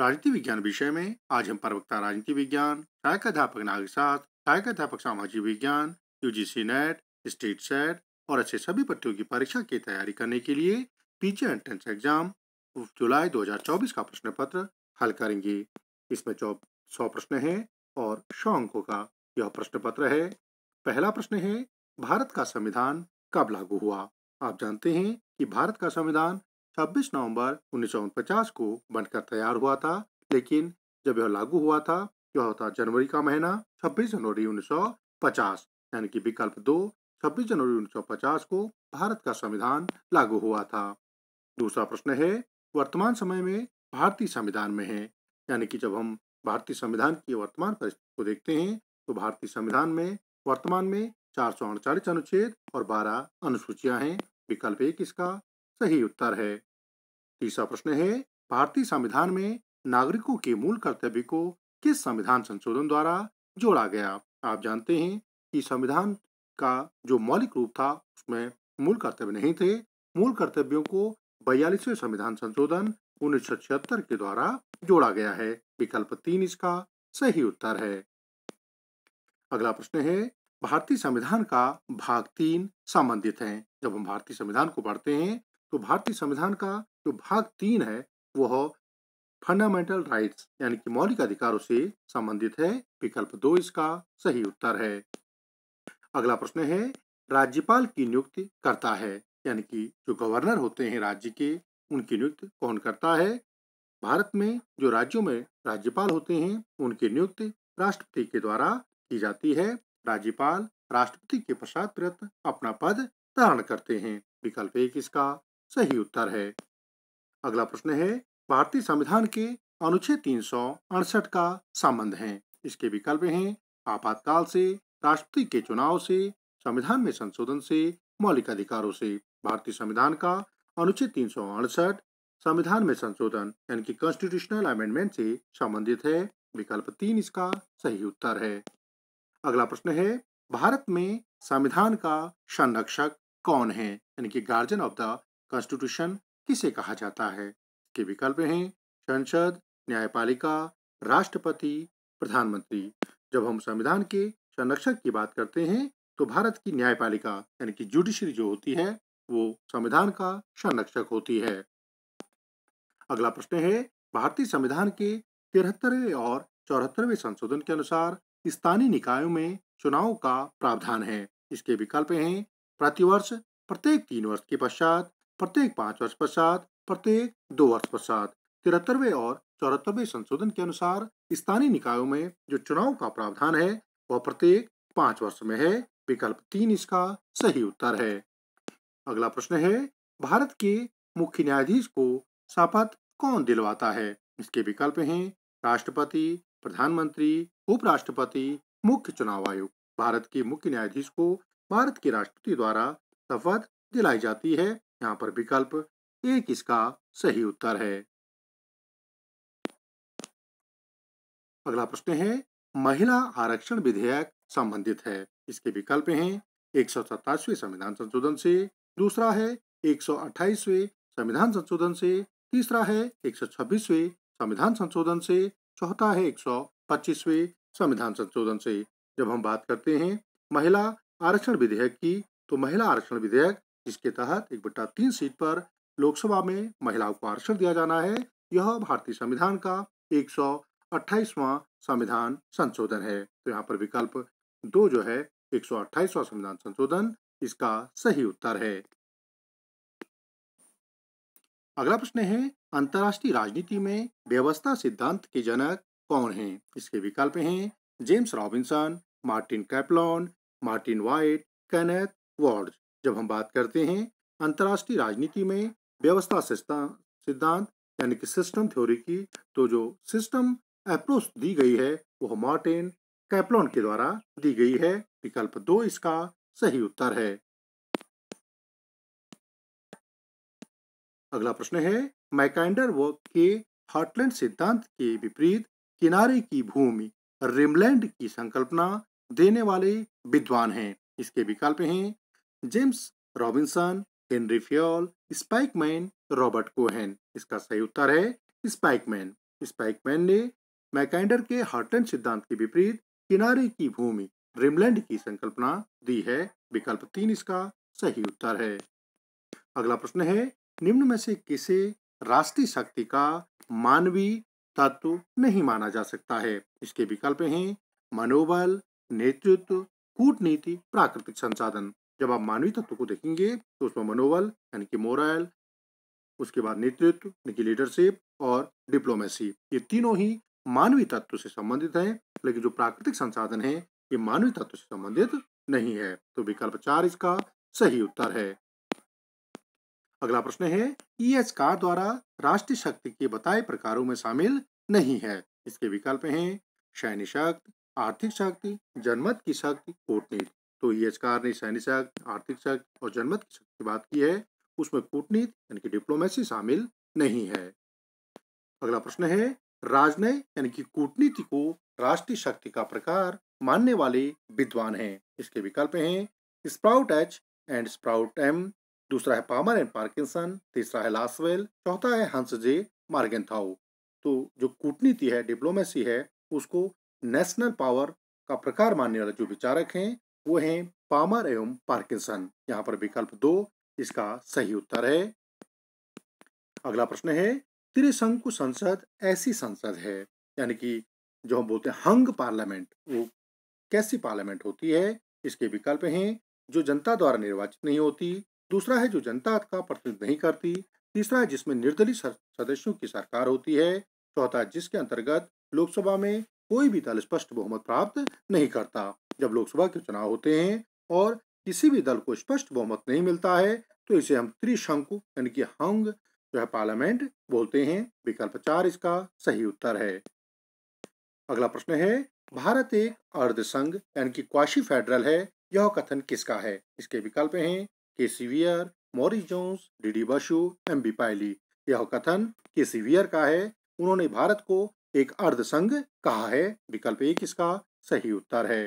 राजनीति विज्ञान विषय में आज हम प्रवक्ता राजनीति विज्ञान सहायक अध्यापक नाग साथ सहायक अध्यापक सामाजिक विज्ञान यूजीसी नेट स्टेट सेट और ऐसे सभी की परीक्षा की तैयारी करने के लिए पीछे एंट्रेंस एग्जाम जुलाई 2024 का प्रश्न पत्र हल करेंगे इसमें सौ प्रश्न है और सौ अंकों का यह प्रश्न पत्र है पहला प्रश्न है भारत का संविधान कब लागू हुआ आप जानते हैं कि भारत का संविधान छब्बीस नवंबर उन्नीस को बनकर तैयार हुआ था लेकिन जब यह लागू हुआ था यह होता जनवरी का महीना 26 जनवरी 1950 यानी कि विकल्प दो 26 जनवरी 1950 को भारत का संविधान लागू हुआ था दूसरा प्रश्न है वर्तमान समय में भारतीय संविधान में है यानी कि जब हम भारतीय संविधान की वर्तमान परिस्थिति को देखते हैं तो भारतीय संविधान में वर्तमान में चार अनुच्छेद और बारह अनुसूचियां हैं विकल्प एक इसका सही उत्तर है तीसरा प्रश्न है भारतीय संविधान में नागरिकों के मूल कर्तव्य को किस संविधान संशोधन द्वारा जोड़ा गया आप जानते हैं कि संविधान का जो मौलिक रूप था उसमें मूल कर्तव्य नहीं थे मूल कर्तव्यों को बयालीसवें संविधान संशोधन उन्नीस के द्वारा जोड़ा गया है विकल्प तीन इसका सही उत्तर है अगला प्रश्न है भारतीय संविधान का भाग तीन संबंधित है जब हम भारतीय संविधान को पढ़ते हैं तो भारतीय संविधान का जो भाग तीन है वह फंडामेंटल राइट्स यानी कि मौलिक अधिकारों से संबंधित है विकल्प दो इसका सही उत्तर है अगला प्रश्न है राज्यपाल की नियुक्ति करता है यानी कि जो गवर्नर होते हैं राज्य के उनकी नियुक्ति कौन करता है भारत में जो राज्यों में राज्यपाल होते हैं उनकी नियुक्ति राष्ट्रपति के द्वारा की जाती है राज्यपाल राष्ट्रपति के पश्चात अपना पद धारण करते हैं विकल्प एक इसका सही उत्तर है अगला प्रश्न है भारतीय संविधान के अनुच्छेद तीन का संबंध है इसके विकल्प हैं आपातकाल से राष्ट्रपति के चुनाव से संविधान में संशोधन से मौलिक अधिकारों से भारतीय संविधान का अनुच्छेद तीन संविधान में संशोधन यानी कि कॉन्स्टिट्यूशनल अमेंडमेंट से संबंधित है विकल्प तीन इसका सही उत्तर है अगला प्रश्न है भारत में संविधान का संरक्षक कौन है यानी कि गार्जियन ऑफ द कॉन्स्टिट्यूशन किसे कहा जाता है के विकल्प हैं संसद न्यायपालिका राष्ट्रपति प्रधानमंत्री जब हम संविधान के संरक्षक की बात करते हैं तो भारत की न्यायपालिका यानी कि जुडिशरी जो होती है वो संविधान का संरक्षक होती है अगला प्रश्न है भारतीय संविधान के तिहत्तरवे और चौहत्तरवे संशोधन के अनुसार स्थानीय निकायों में चुनाव का प्रावधान है इसके विकल्प हैं प्रतिवर्ष प्रत्येक तीन वर्ष के पश्चात प्रत्येक पांच वर्ष पश्चात प्रत्येक दो वर्ष पश्चात तिहत्तरवे और चौहत्तरवे संशोधन के अनुसार स्थानीय निकायों में जो चुनाव का प्रावधान है वह प्रत्येक पांच वर्ष में है विकल्प तीन इसका सही उत्तर है अगला प्रश्न है भारत के मुख्य न्यायाधीश को शपथ कौन दिलवाता है इसके विकल्प हैं राष्ट्रपति प्रधानमंत्री उपराष्ट्रपति मुख्य चुनाव आयोग भारत के मुख्य न्यायाधीश को भारत के राष्ट्रपति द्वारा शपथ दिलाई जाती है यहाँ पर विकल्प एक इसका सही उत्तर है अगला प्रश्न है महिला आरक्षण विधेयक संबंधित है इसके विकल्प हैं एक संविधान संशोधन से दूसरा है एक संविधान संशोधन से तीसरा है एक संविधान संशोधन से चौथा है एक संविधान संशोधन से जब हम बात करते हैं महिला आरक्षण विधेयक की तो महिला आरक्षण विधेयक जिसके तहत एक बट्टा तीन सीट पर लोकसभा में महिलाओं को आरक्षण दिया जाना है यह भारतीय संविधान का एक सौ संविधान संशोधन है तो यहाँ पर विकल्प दो जो है एक सौ संविधान संशोधन इसका सही उत्तर है अगला प्रश्न है अंतर्राष्ट्रीय राजनीति में व्यवस्था सिद्धांत के जनक कौन हैं इसके विकल्प हैं James Robinson Martin Kaplan Martin Wight Kenneth Ward जब हम बात करते हैं अंतर्राष्ट्रीय राजनीति में व्यवस्था सिद्धांत यानी कि सिस्टम थ्योरी की तो जो सिस्टम अप्रोच दी गई है वह मार्टिन कैप्लॉन के द्वारा दी गई है विकल्प दो इसका सही उत्तर है अगला प्रश्न है मैकाइंडर व के हार्टलैंड सिद्धांत के विपरीत किनारे की भूमि रिमलैंड की संकल्पना देने वाले विद्वान हैं इसके विकल्प हैं James Robinson Henry Fayol Spykman Robert Cohen इसका सही उत्तर है स्पाइकमैन स्पाइकमैन ने मैकेंडर के हार्टन सिद्धांत के विपरीत किनारे की भूमि ड्रीमलैंड की संकल्पना दी है विकल्प तीन इसका सही उत्तर है अगला प्रश्न है निम्न में से किसे राष्ट्रीय शक्ति का मानवीय तत्व नहीं माना जा सकता है इसके विकल्प हैं मनोबल नेतृत्व कूटनीति प्राकृतिक संसाधन जब आप मानवीय तत्व को देखेंगे तो उसमें मनोबल यानी कि मोरल उसके बाद नेतृत्व यानी कि लीडरशिप और डिप्लोमेसी ये तीनों ही मानवीय तत्व से संबंधित हैं लेकिन जो प्राकृतिक संसाधन है ये मानवीय तत्व से संबंधित नहीं है तो विकल्प चार इसका सही उत्तर है अगला प्रश्न है ई e एच कार द्वारा राष्ट्रीय शक्ति के बताए प्रकारों में शामिल नहीं है इसके विकल्प हैं सैन्य शक्ति आर्थिक शक्ति जनमत की शक्ति कूटनीति तो यजकार ने सैन्य शक्त आर्थिक शक्त और जनमत की शक्ति की बात की है उसमें कूटनीति यानी कि डिप्लोमेसी शामिल नहीं है अगला प्रश्न है राजनय यानी कि कूटनीति को राष्ट्रीय शक्ति का प्रकार मानने वाले विद्वान हैं इसके विकल्प हैं Sprout H and Sprout M दूसरा है पामर एंड पार्किंसन तीसरा है लासवेल चौथा है हंस जे मार्गन तो जो कूटनीति है डिप्लोमेसी है उसको नेशनल पावर का प्रकार मानने वाले जो विचारक हैं वो हैं पामर एवं पार्किंसन यहाँ पर विकल्प दो इसका सही उत्तर है अगला प्रश्न है त्रिशंकु संसद ऐसी संसद है यानी कि जो हम बोलते हैं हंग पार्लियामेंट वो कैसी पार्लियामेंट होती है इसके विकल्प हैं जो जनता द्वारा निर्वाचित नहीं होती दूसरा है जो जनता का प्रतिनिधित्व नहीं करती तीसरा है जिसमें निर्दलीय सदस्यों की सरकार होती है चौथा जिसके अंतर्गत लोकसभा में कोई भी दल स्पष्ट बहुमत प्राप्त नहीं करता जब लोकसभा के चुनाव होते हैं और किसी भी दल को स्पष्ट बहुमत नहीं मिलता है तो इसे हम त्रिशंकु यानी कि हंग जो है पार्लियामेंट बोलते हैं विकल्प चार इसका सही उत्तर है अगला प्रश्न है भारत एक अर्धसंघ यानी कि क्वाशी फेडरल है यह कथन किसका है इसके विकल्प हैं K C Wheare Morris Jones D D Basu M B Pylee यह कथन के सीवियर का है उन्होंने भारत को एक अर्धसंघ कहा है विकल्प एक इसका सही उत्तर है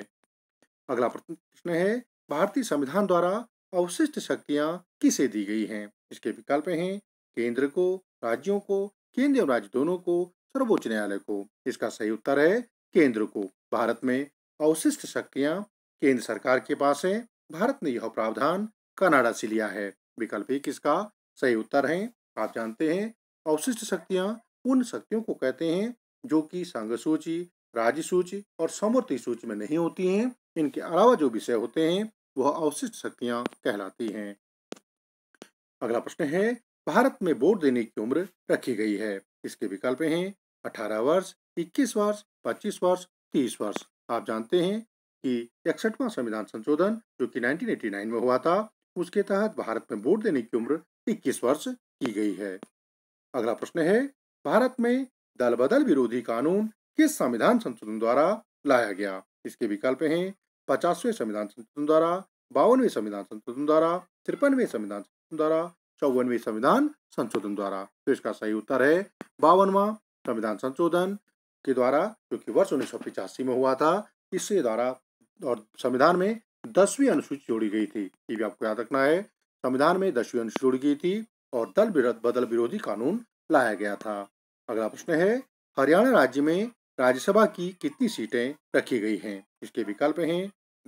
अगला प्रश्न है भारतीय संविधान द्वारा अवशिष्ट शक्तियां किसे दी गई हैं इसके विकल्प हैं केंद्र को राज्यों को केंद्र और राज्य दोनों को सर्वोच्च न्यायालय को इसका सही उत्तर है केंद्र को भारत में अवशिष्ट शक्तियां केंद्र सरकार के पास है भारत ने यह प्रावधान कनाडा से लिया है विकल्प एक इसका सही उत्तर है आप जानते हैं अवशिष्ट शक्तियां उन शक्तियों को कहते हैं जो कि संघ सूची राज्य सूची और समवर्ती सूची में नहीं होती हैं इनके अलावा जो विषय होते हैं वह अवशिष्ट शक्तियां कहलाती हैं अगला प्रश्न है भारत में वोट देने की उम्र रखी गई है इसके विकल्प हैं 18 वर्ष 21 वर्ष 25 वर्ष 30 वर्ष आप जानते हैं कि इकसठवा संविधान संशोधन जो कि 1989 में हुआ था उसके तहत भारत में वोट देने की उम्र 21 वर्ष की गई है अगला प्रश्न है भारत में दल बदल विरोधी कानून किस संविधान संशोधन द्वारा लाया गया इसके विकल्प हैं पचासवें संविधान संशोधन द्वारा बावनवें संविधान संशोधन द्वारा तिरपनवें संविधान संशोधन द्वारा चौवनवे संविधान संशोधन द्वारा तो इसका सही उत्तर है बावनवा संविधान संशोधन के द्वारा जो कि वर्ष उन्नीस में हुआ था इससे द्वारा और संविधान में दसवीं अनुसूची जोड़ी गई थी ये भी आपको याद रखना है संविधान में दसवीं अनुसूची जोड़ी गई थी और दल विरोध बदल विरोधी कानून लाया गया था अगला प्रश्न है हरियाणा राज्य में राज्यसभा की कितनी सीटें रखी गई हैं इसके विकल्प हैं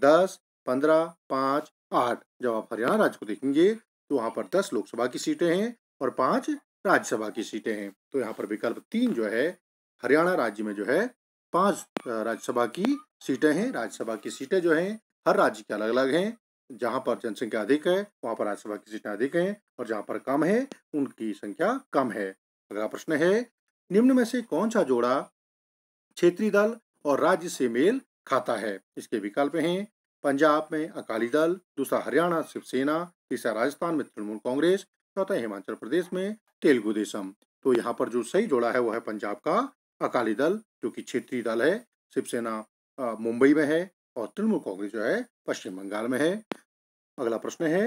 दस पंद्रह पाँच आठ जब आप हरियाणा राज्य को देखेंगे तो वहाँ पर दस लोकसभा की सीटें हैं और पाँच राज्यसभा की सीटें हैं तो यहाँ पर विकल्प तीन जो है हरियाणा राज्य में जो है पाँच राज्यसभा की सीटें हैं राज्यसभा की सीटें जो हैं हर राज्य के अलग अलग हैं जहाँ पर जनसंख्या अधिक है वहाँ पर राज्यसभा की सीटें अधिक हैं और जहाँ पर कम है उनकी संख्या कम है अगला प्रश्न है निम्न में से कौन सा जोड़ा क्षेत्रीय दल और राज्य से मेल खाता है इसके विकल्प हैं पंजाब में अकाली दल दूसरा हरियाणा शिवसेना तीसरा राजस्थान में तृणमूल कांग्रेस चौथा हिमाचल प्रदेश में तेलुगु देशम तो यहाँ पर जो सही जोड़ा है वह है पंजाब का अकाली दल जो कि क्षेत्रीय दल है शिवसेना मुंबई में है और तृणमूल कांग्रेस जो है पश्चिम बंगाल में है अगला प्रश्न है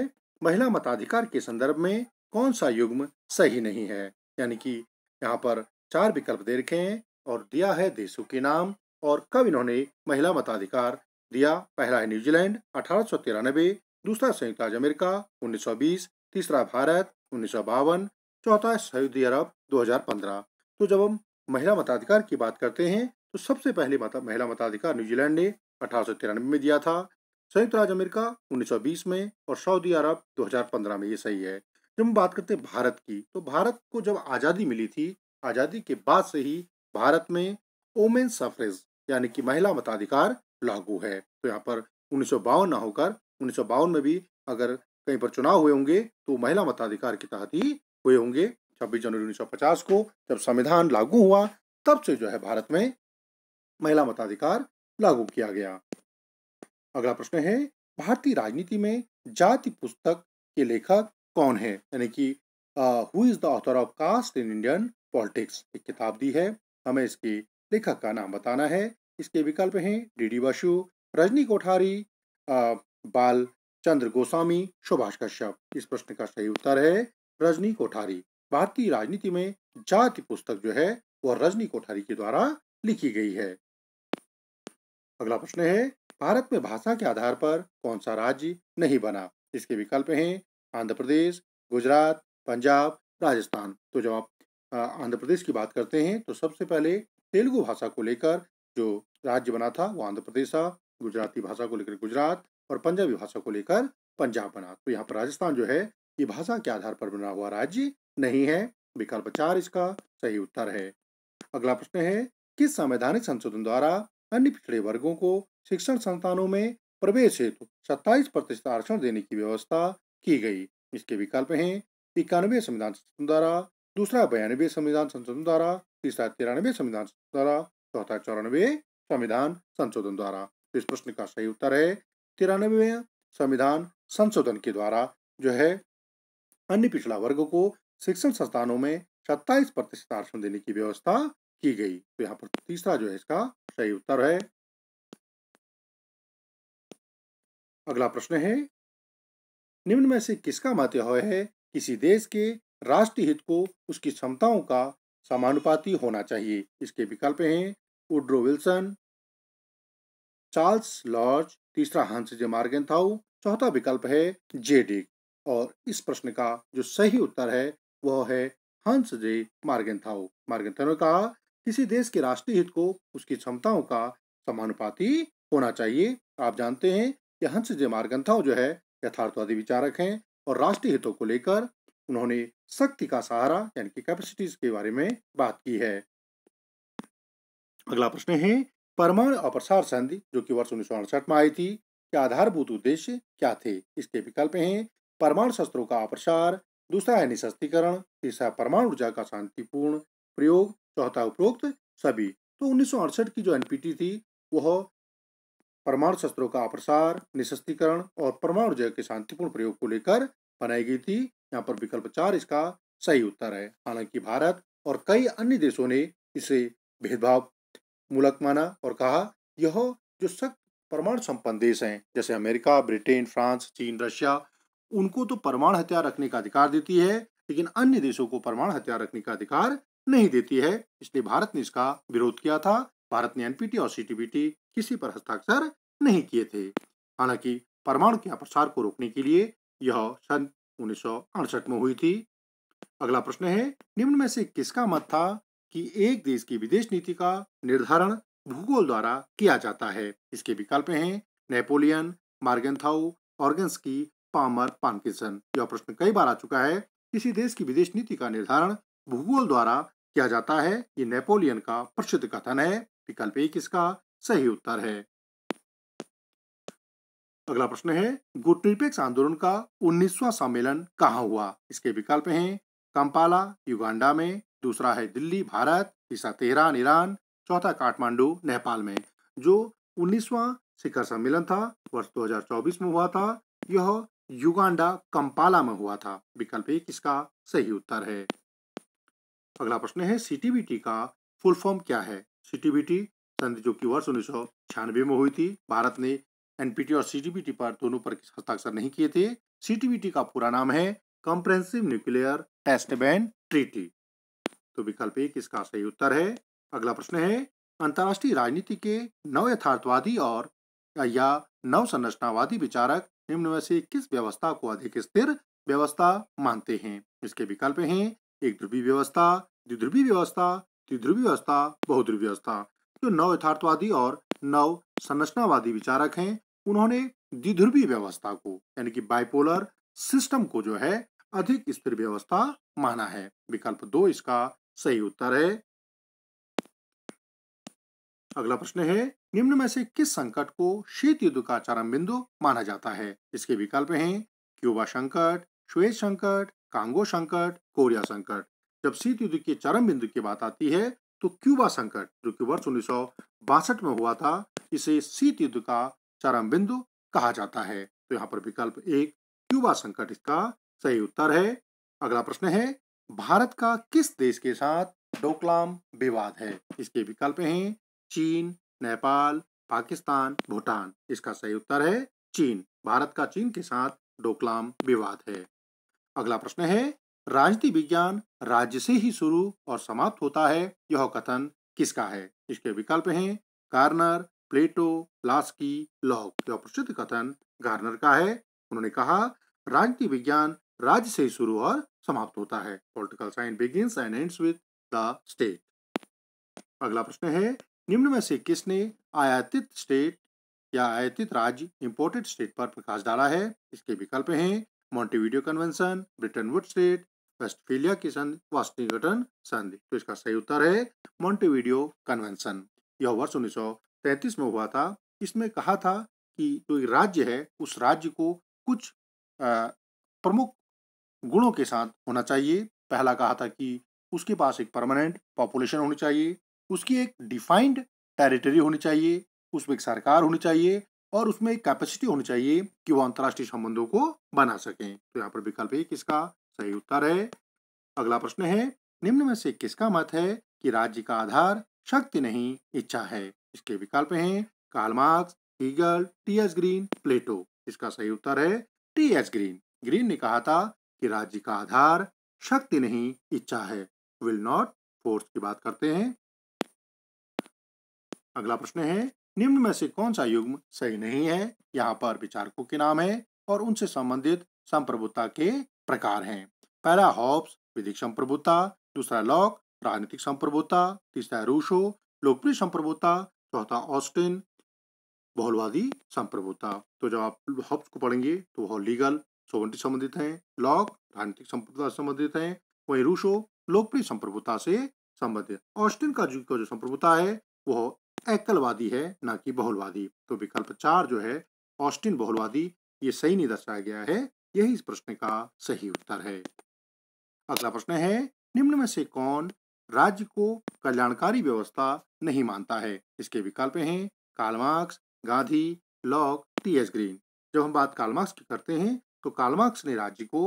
महिला मताधिकार के संदर्भ में कौन सा युग्म सही नहीं है यानी कि यहाँ पर चार विकल्प दे रखे हैं और दिया है देशों के नाम और कब इन्होंने महिला मताधिकार दिया पहला है न्यूजीलैंड अठारह दूसरा संयुक्त राज्य अमेरिका 1920 तीसरा भारत उन्नीस चौथा सऊदी अरब 2015 तो जब हम महिला मताधिकार की बात करते हैं तो सबसे पहले मता, महिला मताधिकार न्यूजीलैंड ने अठारह में दिया था संयुक्त राज्य अमेरिका 1920 में और सऊदी अरब 2015 में ये सही है जब हम बात करते हैं भारत की तो भारत को जब आज़ादी मिली थी आज़ादी के बाद से ही भारत में ओमेन सफरेज यानी कि महिला मताधिकार लागू है तो यहाँ पर उन्नीस ना होकर उन्नीस में भी अगर कहीं पर चुनाव हुए होंगे तो महिला मताधिकार के तहत ही हुए होंगे छब्बीस जनवरी उन्नीस को जब संविधान लागू हुआ तब से जो है भारत में महिला मताधिकार लागू किया गया अगला प्रश्न है भारतीय राजनीति में जाति पुस्तक के लेखक कौन है यानी कि who is the author of caste in Indian politics एक किताब दी है हमें इसके लेखक का नाम बताना है इसके विकल्प हैं डीडी बसु रजनी कोठारी बाल चंद्र गोस्वामी सुभाष कश्यप इस प्रश्न का सही उत्तर है रजनी कोठारी भारतीय राजनीति में जाति पुस्तक जो है वह रजनी कोठारी के द्वारा लिखी गई है अगला प्रश्न है भारत में भाषा के आधार पर कौन सा राज्य नहीं बना इसके विकल्प हैं आंध्र प्रदेश गुजरात पंजाब राजस्थान तो जब आप आंध्र प्रदेश की बात करते हैं तो सबसे पहले तेलुगु भाषा को लेकर जो राज्य बना था वो आंध्र प्रदेश था गुजराती भाषा को लेकर गुजरात और पंजाबी भाषा को लेकर पंजाब बना तो यहाँ पर राजस्थान जो है ये भाषा के आधार पर बना हुआ राज्य नहीं है विकल्प चार इसका सही उत्तर है अगला प्रश्न है किस संवैधानिक संशोधन द्वारा अन्य पिछड़े वर्गों को शिक्षण संस्थानों में प्रवेश हेतु सत्ताईस प्रतिशत आरक्षण देने की व्यवस्था की गई इसके विकल्प हैं इक्यानवे संविधान संशोधन द्वारा दूसरा बयानवे संविधान संशोधन द्वारा तीसरा तिरानवे संविधान संशोधन द्वारा चौथा चौरानवे संविधान संशोधन द्वारा इस प्रश्न का सही उत्तर है तिरानवे संविधान संशोधन के द्वारा जो है अन्य पिछड़ा वर्ग को शिक्षण संस्थानों में सत्ताईस प्रतिशत आरक्षण देने की व्यवस्था की गई तो यहाँ पर तीसरा जो है इसका सही उत्तर है अगला प्रश्न है निम्न में से किसका मत यह है किसी देश के राष्ट्रीय हित को उसकी क्षमताओं का समानुपाती होना चाहिए इसके विकल्प हैं उड्रो विल्सन चार्ल्स लॉर्ज तीसरा हंस जे मार्गन था चौथा विकल्प है जे डिक और इस प्रश्न का जो सही उत्तर है वह है हंस जे मार्गन था मार्गन ने कहा किसी देश के राष्ट्रीय हित को उसकी क्षमताओं का समानुपाती होना चाहिए आप जानते हैं कि हंस जे मार्गन था जो है यथार्थवादी विचारक हैं और राष्ट्रीय हितों को लेकर उन्होंने शक्ति का सहारा यानी कि कैपेसिटीज के बारे में बात की है अगला प्रश्न है परमाणु अप्रसार संधि जो कि वर्ष उन्नीस में आई थी के आधारभूत उद्देश्य क्या थे इसके विकल्प हैं परमाणु शस्त्रों का अप्रसार दूसरा है निशस्त्रीकरण तीसरा परमाणु ऊर्जा का शांतिपूर्ण प्रयोग चौथा उपरोक्त सभी तो उन्नीस की जो एनपीटी थी वह परमाणु शस्त्रों का अप्रसार निशस्त्रीकरण और परमाणु ऊर्जा के शांतिपूर्ण प्रयोग को लेकर बनाई गई थी यहाँ पर विकल्प चार इसका सही उत्तर है हालांकि भारत और कई अन्य देशों ने इसे भेदभाव मूलक माना और कहा यह जो सख्त परमाणु संपन्न देश हैं जैसे अमेरिका ब्रिटेन फ्रांस चीन रशिया उनको तो परमाणु हथियार रखने का अधिकार देती है लेकिन अन्य देशों को परमाणु हथियार रखने का अधिकार नहीं देती है इसलिए भारत ने इसका विरोध किया था भारत ने एनपीटी और सीटीबीटी किसी पर हस्ताक्षर नहीं किए थे हालांकि परमाणु के प्रसार को रोकने के लिए यह सन उन्नीस में हुई थी अगला प्रश्न है निम्न में से किसका मत था कि एक देश की विदेश नीति का निर्धारण भूगोल द्वारा किया जाता है इसके विकल्प हैं नेपोलियन मार्गेंथाउ ऑर्गन्सकी पामर पानकिसन यह प्रश्न कई बार आ चुका है किसी देश की विदेश नीति का निर्धारण भूगोल द्वारा किया जाता है ये नेपोलियन का प्रसिद्ध कथन है विकल्प एक इसका सही उत्तर है अगला प्रश्न है गुटनिरपेक्ष आंदोलन का उन्नीसवा सम्मेलन कहाँ हुआ इसके विकल्प हैं कंपाला युगांडा में दूसरा है दिल्ली भारत तीसरा तेहरान ईरान चौथा काठमांडू नेपाल में जो उन्नीसवा शिखर सम्मेलन था वर्ष 2024 में हुआ था यह युगांडा कंपाला में हुआ था विकल्प एक इसका सही उत्तर है अगला प्रश्न है सीटीबीटी का फुल फॉर्म क्या है सीटीबीटी संधि जो की वर्ष उन्नीस में हुई थी भारत ने एनपीटी और सीटीबीटी पर दोनों पर हस्ताक्षर नहीं किए थे सीटीबीटी का पूरा नाम है comprehensive nuclear test ban treaty तो विकल्प एक इसका सही उत्तर है अगला प्रश्न है अंतर्राष्ट्रीय राजनीति के नव यथार्थवादी और या नव संरचनावादी विचारक निम्न में से किस व्यवस्था को अधिक स्थिर व्यवस्था मानते हैं इसके विकल्प हैं एक ध्रुवी व्यवस्था द्विध्रुवी व्यवस्था त्रिध्रुवी व्यवस्था बहुध्रुवी व्यवस्था जो नव यथार्थवादी और नव संरचनावादी विचारक हैं उन्होंने द्विध्रुवी व्यवस्था को यानी कि बाइपोलर सिस्टम को जो है अधिक स्थिर व्यवस्था माना है विकल्प दो इसका सही उत्तर है अगला प्रश्न है निम्न में से किस संकट को शीत युद्ध का चरम बिंदु माना जाता है इसके विकल्प हैं क्यूबा संकट श्वेत संकट कांगो संकट कोरिया संकट जब शीत युद्ध के चरम बिंदु की बात आती है तो क्यूबा संकट जो कि वर्ष उन्नीस में हुआ था इसे शीत युद्ध का चरम बिंदु कहा जाता है तो यहाँ पर विकल्प एक क्यूबा संकट इसका सही उत्तर है अगला प्रश्न है भारत का किस देश के साथ डोकलाम विवाद है इसके विकल्प हैं चीन नेपाल पाकिस्तान भूटान इसका सही उत्तर है चीन भारत का चीन के साथ डोकलाम विवाद है अगला प्रश्न है राजनीति विज्ञान राज्य से ही शुरू और समाप्त होता है यह कथन किसका है इसके विकल्प हैं कार्नर प्लेटो लास्की लॉक यह प्रसिद्ध कथन गार्नर का है उन्होंने कहा राजनीति विज्ञान राज्य से शुरू और समाप्त होता है political science begins and ends with the state अगला प्रश्न है निम्न में से किसने आयातित स्टेट या आयातित राज्य इंपोर्टेड स्टेट पर प्रकाश डाला है इसके विकल्प हैं Montevideo convention Bretton Wood state Westphalia की संधि वाशिंगटन संधि तो इसका सही उत्तर है मॉन्टीवीडियो कन्वेंशन यह वर्ष उन्नीस में हुआ था इसमें कहा था कि जो तो राज्य है उस राज्य को कुछ प्रमुख गुणों के साथ होना चाहिए पहला कहा था कि उसके पास एक परमानेंट पॉपुलेशन होनी चाहिए उसकी एक डिफाइंड टेरिटरी होनी चाहिए उसमें एक सरकार होनी चाहिए और उसमें एक कैपेसिटी होनी चाहिए कि वो अंतर्राष्ट्रीय संबंधों को बना सकें तो यहाँ पर विकल्प एक इसका सही उत्तर है अगला प्रश्न है निम्न में से किसका मत है कि राज्य का आधार शक्ति नहीं इच्छा है इसके विकल्प हैं Karl Marx Hegel T S Green Plato इसका सही उत्तर है टी एस ग्रीन ग्रीन ने कहा था कि राज्य का आधार शक्ति नहीं इच्छा है विल नॉट फोर्स की बात करते हैं अगला प्रश्न है निम्न में से कौन सा युग्म सही नहीं है यहाँ पर विचारकों के नाम है और उनसे संबंधित संप्रभुता के प्रकार हैं पहला हॉब्स विधिक संप्रभुता दूसरा लॉक राजनीतिक संप्रभुता तीसरा रूसो लोकप्रिय संप्रभुता चौथा ऑस्टिन बहुलवादी संप्रभुता तो जब आप हॉब्स को पढ़ेंगे तो वह लीगल सोवंटी संबंधित हैं लॉक राजनीतिक संप्रभुता से संबंधित हैं वहीं रूसो लोकप्रिय संप्रभुता से संबंधित ऑस्टिन का जो जो संप्रभुता है वह एकलवादी है न कि बहुलवादी तो विकल्प चार जो है ऑस्टिन बहुलवादी ये सही नहीं दर्शाया गया है यही इस प्रश्न का सही उत्तर है अगला प्रश्न है निम्न में से कौन राज्य को कल्याणकारी व्यवस्था नहीं मानता है इसके विकल्प हैं Karl Marx Gandhi Locke T S Green जब हम बात कालमार्क्स की करते हैं तो कालमार्क्स ने राज्य को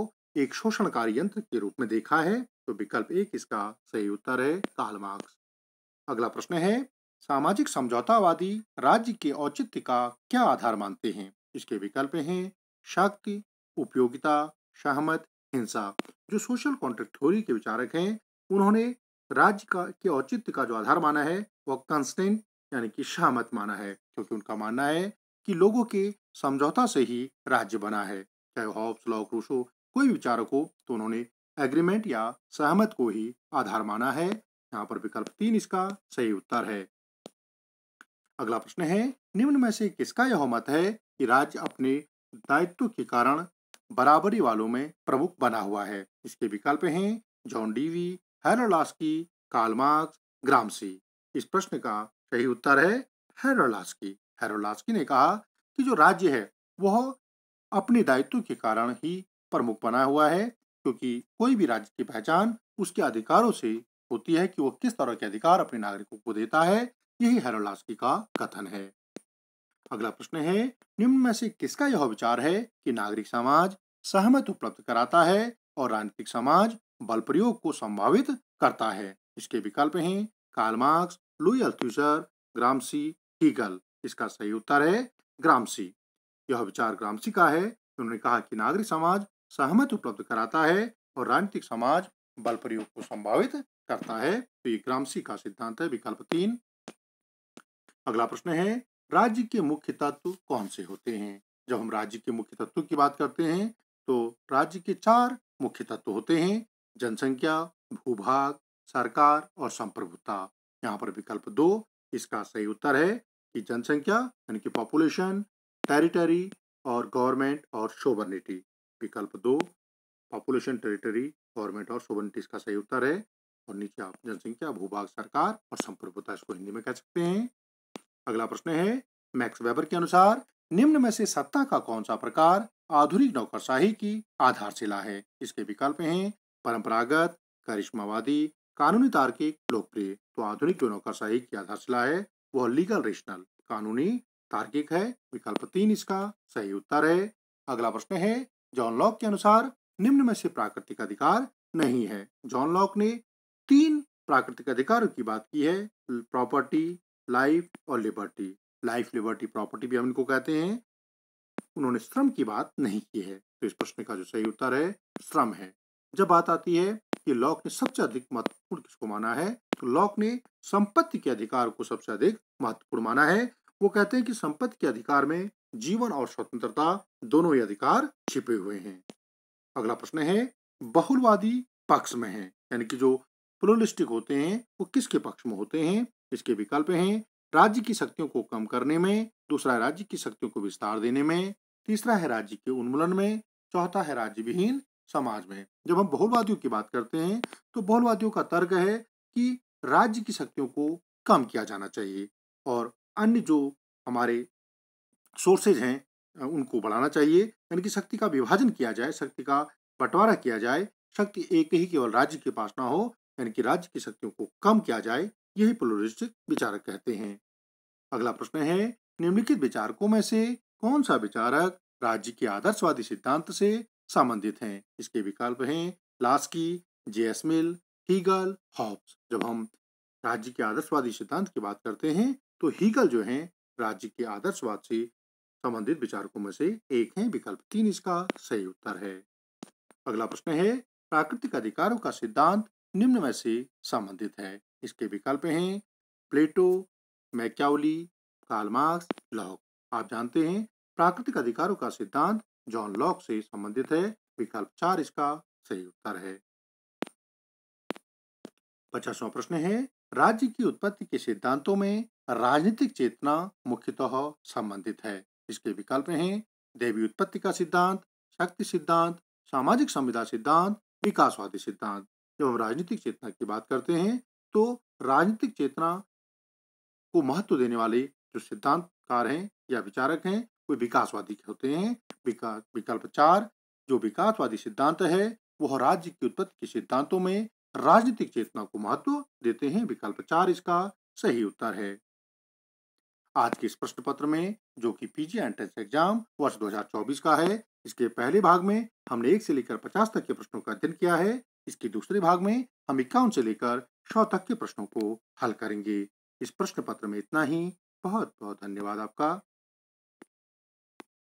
एक शोषणकारी यंत्र के रूप में देखा है तो विकल्प एक इसका सही उत्तर है कालमार्क्स अगला प्रश्न है सामाजिक समझौतावादी राज्य के औचित्य का क्या आधार मानते हैं इसके विकल्प हैं शक्ति उपयोगिता सहमत हिंसा जो सोशल कॉन्ट्रैक्ट थ्योरी के विचारक हैं उन्होंने राज्य का के औचित्य का जो आधार माना है वह कंस्टेंट यानी कि सहमत माना है क्योंकि उनका मानना है कि लोगों के समझौता से ही राज्य बना है चाहे हॉब्स लॉ क्रूशो कोई विचारक हो तो उन्होंने एग्रीमेंट या सहमत को ही आधार माना है यहाँ पर विकल्प तीन इसका सही उत्तर है अगला प्रश्न है निम्न में से किसका यह मत है कि राज्य अपने दायित्व के कारण बराबरी वालों में प्रमुख बना हुआ है इसके विकल्प हैं जॉन डीवी हैरोलास्की कालमार्क ग्रामसी इस प्रश्न का सही उत्तर है हैरोलास्की हैरोलास्की ने कहा कि जो राज्य है वह अपने दायित्व के कारण ही प्रमुख बना हुआ है क्योंकि कोई भी राज्य की पहचान उसके अधिकारों से होती है कि वो किस तरह के अधिकार अपने नागरिकों को देता है यही हेरोलास्की का कथन है अगला प्रश्न है निम्न में से किसका यह विचार है कि नागरिक समाज सहमत उपलब्ध कराता है और राजनीतिक समाज बल प्रयोग को संभावित करता है इसके विकल्प हैं Karl Marx Louis Althusser Gramsci Hegel इसका सही उत्तर है ग्रामसी यह विचार ग्रामसी का है उन्होंने कहा कि नागरिक समाज सहमत उपलब्ध कराता है और राजनीतिक समाज बल प्रयोग को संभावित करता है तो ये ग्रामसी का सिद्धांत है विकल्प तीन अगला प्रश्न है राज्य के मुख्य तत्व कौन से होते हैं जब हम राज्य के मुख्य तत्व की बात करते हैं तो राज्य के चार मुख्य तत्व होते हैं जनसंख्या भूभाग सरकार और संप्रभुता यहाँ पर विकल्प दो इसका सही उत्तर है कि जनसंख्या यानी कि पॉपुलेशन टेरिटरी और गवर्नमेंट और सोवर्निटी विकल्प दो पॉपुलेशन टेरिटरी गवर्नमेंट और सोवर्निटी इसका सही उत्तर है और नीचे आप जनसंख्या भूभाग सरकार और संप्रभुता इसको हिंदी में कह सकते हैं अगला प्रश्न है मैक्स वेबर के अनुसार निम्न में से सत्ता का कौन सा प्रकार आधुनिक नौकरशाही की आधारशिला है इसके विकल्प हैं परंपरागत करिश्मावादी कानूनी तार्किक लोकप्रिय तो आधुनिक जो नौकरशाही की आधारशिला है वह लीगल रेशनल कानूनी तार्किक है विकल्प तीन इसका सही उत्तर है अगला प्रश्न है जॉन लॉक के अनुसार निम्न में से प्राकृतिक अधिकार नहीं है जॉन लॉक ने तीन प्राकृतिक अधिकारों की बात की है प्रॉपर्टी लाइफ और लिबर्टी लाइफ लिबर्टी प्रॉपर्टी भी हम इनको कहते हैं उन्होंने श्रम की बात नहीं की है तो इस प्रश्न का जो सही उत्तर है श्रम है जब बात आती है कि लॉक ने सबसे अधिक महत्वपूर्ण किसको माना है तो लॉक ने संपत्ति के अधिकार को सबसे अधिक महत्वपूर्ण माना है वो कहते हैं कि संपत्ति के अधिकार में जीवन और स्वतंत्रता दोनों ही अधिकार छिपे हुए हैं अगला प्रश्न है बहुलवादी पक्ष में है यानी कि जो प्लोलिस्टिक होते हैं वो किसके पक्ष में होते हैं इसके विकल्प हैं राज्य की शक्तियों को कम करने में दूसरा राज्य की शक्तियों को विस्तार देने में तीसरा है राज्य के उन्मूलन में चौथा है राज्य विहीन समाज में जब हम बहुलवादियों की बात करते हैं तो बहुलवादियों का तर्क है कि राज्य की शक्तियों को कम किया जाना चाहिए और अन्य जो हमारे सोर्सेज हैं उनको बढ़ाना चाहिए यानी कि शक्ति का विभाजन किया जाए शक्ति का बंटवारा किया जाए शक्ति एक ही केवल राज्य के पास ना हो यानी कि राज्य की शक्तियों को कम किया जाए यही पोलोरिस्टिक विचारक कहते हैं अगला प्रश्न है निम्नलिखित विचारकों में से कौन सा विचारक राज्य के आदर्शवादी सिद्धांत से संबंधित हैं इसके विकल्प हैं लास्की जेएसमिल हीगल हॉब्स जब हम राज्य के आदर्शवादी सिद्धांत की बात करते हैं तो हीगल जो हैं राज्य के आदर्शवाद से संबंधित विचारकों में से एक है विकल्प तीन इसका सही उत्तर है अगला प्रश्न है प्राकृतिक अधिकारों का सिद्धांत निम्न में से संबंधित है इसके विकल्प हैं प्लेटो मैक्यावली कालमार्क्स लॉक आप जानते हैं प्राकृतिक अधिकारों का सिद्धांत जॉन लॉक से संबंधित है विकल्प चार इसका सही उत्तर है पचासवा प्रश्न है राज्य की उत्पत्ति के सिद्धांतों में राजनीतिक चेतना मुख्यतः संबंधित है इसके विकल्प हैं देवी उत्पत्ति का सिद्धांत शक्ति सिद्धांत सामाजिक संविधा सिद्धांत विकासवादी सिद्धांत जब हम राजनीतिक चेतना की बात करते हैं तो राजनीतिक चेतना को महत्व देने वाले जो सिद्धांतकार हैं या विचारक हैं वे विकासवादी होते हैं विकास विकल्प चार जो विकासवादी सिद्धांत है वह राज्य की उत्पत्ति के सिद्धांतों में राजनीतिक चेतना को महत्व देते हैं विकल्प चार इसका सही उत्तर है आज के इस प्रश्न पत्र में जो कि पीजी एंट्रेंस एग्जाम वर्ष 2024 का है इसके पहले भाग में हमने एक से लेकर पचास तक के प्रश्नों का अध्ययन किया है इसके दूसरे भाग में हम इक्यावन से लेकर सौ तक के प्रश्नों को हल करेंगे इस प्रश्न पत्र में इतना ही बहुत बहुत धन्यवाद आपका